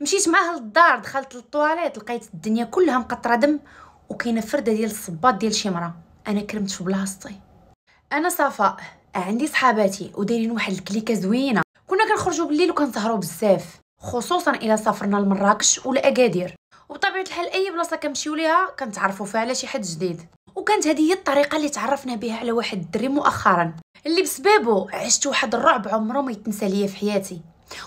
مشيت معاه للدار دخلت للطواليت لقيت الدنيا كلها مقطره دم وكاينه فرده ديال الصباط ديال شي مرا انا كرمت في بلاصتي انا صفاء عندي صحاباتي ودايرين واحد الكليكه زوينه كنا كنخرجوا بالليل وكنسهروا بزاف خصوصا الا سافرنا لمراكش ولا اكادير وبطبيعه الحال اي بلاصه كنمشيو ليها كنتعرفوا فيها على شي حد جديد وكانت هذه هي الطريقه اللي تعرفنا بها على واحد الدري مؤخرا اللي بسببه عشت واحد الرعب عمره ما يتنسى ليا في حياتي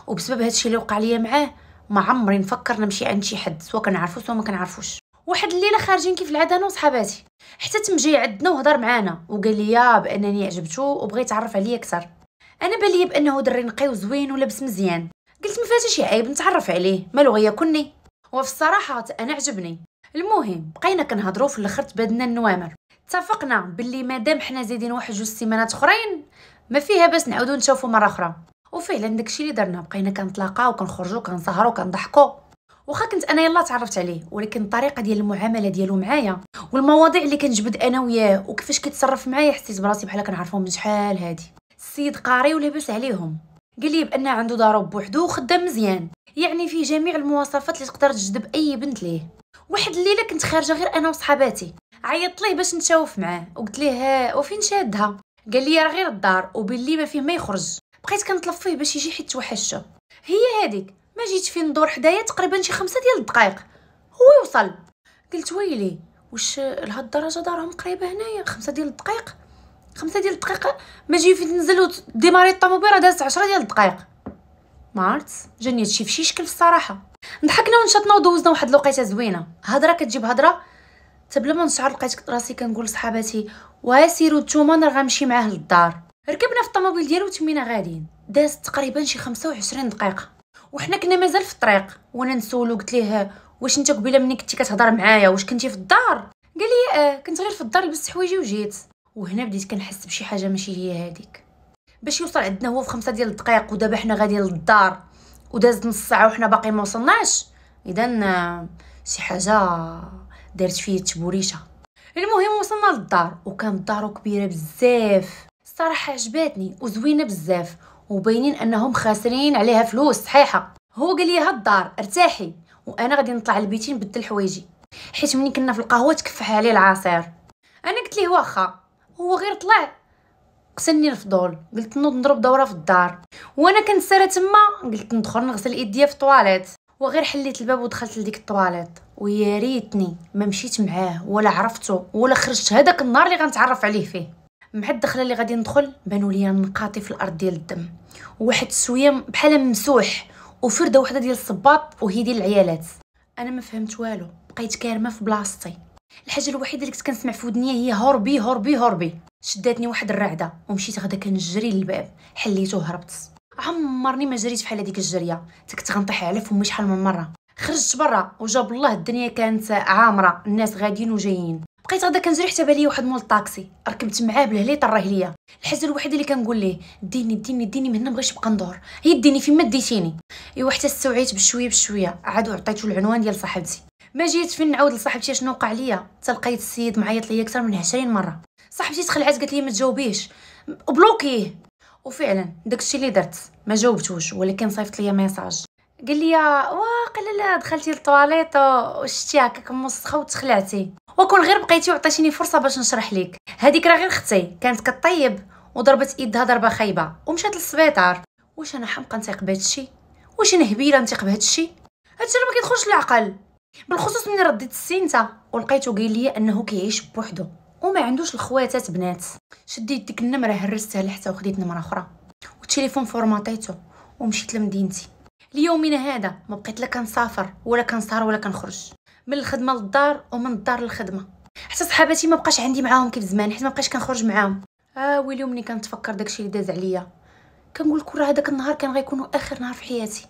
وبسبب هادشي اللي وقع ليا معاه ما عمري نفكر نمشي عند شي حد سواء كنعرفو سواء ما كنعرفوش واحد الليله خارجين كيف العاده انا وصحاباتي حتى تم جاي عندنا وهضر معانا وقال لي بانني عجبتو وبغى يتعرف عليا اكثر انا بالي بانه دري نقي وزوين ولبس مزيان قلت ما فاتش شي عيب نتعرف عليه مالو غياكلني وفي الصراحه انا عجبني المهم بقينا كنهضروا في الاخر تبادلنا النوامر اتفقنا باللي مادام حنا زايدين واحد جوج سيمانات اخرين ما فيها باس نعاودو نشوفو مره اخرى وفعلا داكشي اللي درنا بقينا كنتلاقاو وكنخرجوا كنسهروا وكنضحكوا واخا كنت انا يلا تعرفت عليه ولكن الطريقه ديال المعامله ديالو معايا والمواضيع اللي كنجبد انا وياه وكيفاش كيتصرف معايا حسيت براسي بحال كنعرفهم من شحال هادي السيد قاري ولاباس عليهم قال لي بان عنده دارو بوحدو وخدام مزيان يعني فيه جميع المواصفات اللي تقدر تجذب اي بنت ليه واحد الليله كنت خارجه غير انا وصحاباتي عيطت ليه باش نتشاوف معاه وقلت ليه وفين شادها قال لي راه غير الدار وباللي ما فيه ما يخرج بقيت كنطلب فيه باش يجي حيت توحشته هي هذيك ما جيت فين ندور حدايا تقريبا شي خمسة ديال الدقائق هو يوصل قلت ويلي واش لهاد الدرجه دارهم قريبه هنايا خمسة ديال الدقائق خمسة ديال الدقائق ما جيت فين نزل وديماري الطوموبيل راه دازت 10 ديال الدقائق مارت جاني هادشي فشي شكل الصراحه ضحكنا ونشطنا ودوزنا واحد الوقيته زوينه هضره كتجيب هضره تبلا ما نشعر لقيت راسي كنقول لصحاباتي واسيرو نتوما انا غنمشي معاه للدار ركبنا في الطوموبيل ديالو وتمينا غاديين دازت تقريبا شي 25 دقيقه وحنا كنا مازال في الطريق وانا نسولو قلت ليه واش انت قبيله ملي كنتي كتهضر معايا واش كنتي في الدار قال لي اه كنت غير في الدار لبست حوايجي وجيت وهنا بديت كنحس بشي حاجه ماشي هي هذيك باش يوصل عندنا هو في خمسة ديال الدقائق ودابا حنا غادي للدار ودازت نص ساعه وحنا باقي ما وصلناش اذا آه، شي حاجه دارت فيا تبوريشه المهم وصلنا للدار وكان دارو كبيره بزاف صراحة عجباتني وزوينة بزاف وباينين انهم خاسرين عليها فلوس صحيحه هو قال لي هالدار ارتاحي وانا غادي نطلع لبيتي نبدل حوايجي حيت ملي كنا في القهوه تكفح عليه العصير انا قلت ليه واخا هو غير طلع قسني الفضول قلت نوض نضرب دوره في الدار وانا كنت ساره تما قلت ندخل نغسل ايديا في الطواليت وغير حليت الباب ودخلت لديك الطواليت ويا ريتني ما مشيت معاه ولا عرفته ولا خرجت هذاك النهار اللي غنتعرف عليه فيه مع الدخله اللي غادي ندخل بانوا ليا نقاطي في الارض ديال الدم وواحد السويه بحال ممسوح وفرده وحده ديال الصباط وهي ديال العيالات انا ما فهمت والو بقيت كارمه في بلاصتي الحاجه الوحيده اللي كنت كنسمع في ودنيا هي هربي هربي هربي شداتني واحد الرعده ومشيت غدا كنجري للباب حليته وهربت عمرني ما جريت بحال هذيك الجريه كنت غنطيح على فمي شحال من مره خرجت برا وجاب الله الدنيا كانت عامره الناس غاديين وجايين بقيت غدا كنجري حتى بالي واحد مول الطاكسي ركبت معاه بالهلي طراه ليا الحاجه الوحيده اللي كنقول ليه ديني ديني ديني من هنا مبغيتش نبقى ندور هي ديني فين ما ديتيني ايوا حتى استوعيت بشويه بشويه عاد عطيتو العنوان ديال صاحبتي ما جيت فين نعاود لصاحبتي شنو وقع ليا تلقيت السيد معيط ليا اكثر من عشرين مره صاحبتي تخلعات قالت لي ما تجاوبيش بلوكيه وفعلا داكشي اللي درت ما جاوبتوش ولكن صيفط ليا ميساج قال لي واقيلا لا دخلتي للطواليط وشتي هكاك مسخه وتخلعتي وكون غير بقيتي وعطيتيني فرصه باش نشرح لك هذيك راه غير اختي كانت كطيب وضربت ايدها ضربه خايبه ومشات للسبيطار واش انا حمقه نثيق بهادشي واش انا هبيله نثيق بهادشي هادشي هادشي ما كيدخلش للعقل بالخصوص ملي رديت السينته ولقيتو قال لي انه كيعيش بوحدو وما عندوش الخواتات بنات شديت ديك النمره هرستها لحتى وخديت نمره اخرى والتليفون فورماطيتو ومشيت لمدينتي ليومنا هذا ما بقيت لا كنسافر ولا كنسهر ولا كنخرج من الخدمه للدار ومن الدار للخدمه حتى صحاباتي ما بقاش عندي معاهم كيف زمان حيت ما بقاش كنخرج معاهم اه ويلي ملي كنتفكر داكشي اللي داز عليا كنقول لكم راه هذاك النهار كان غيكون اخر نهار في حياتي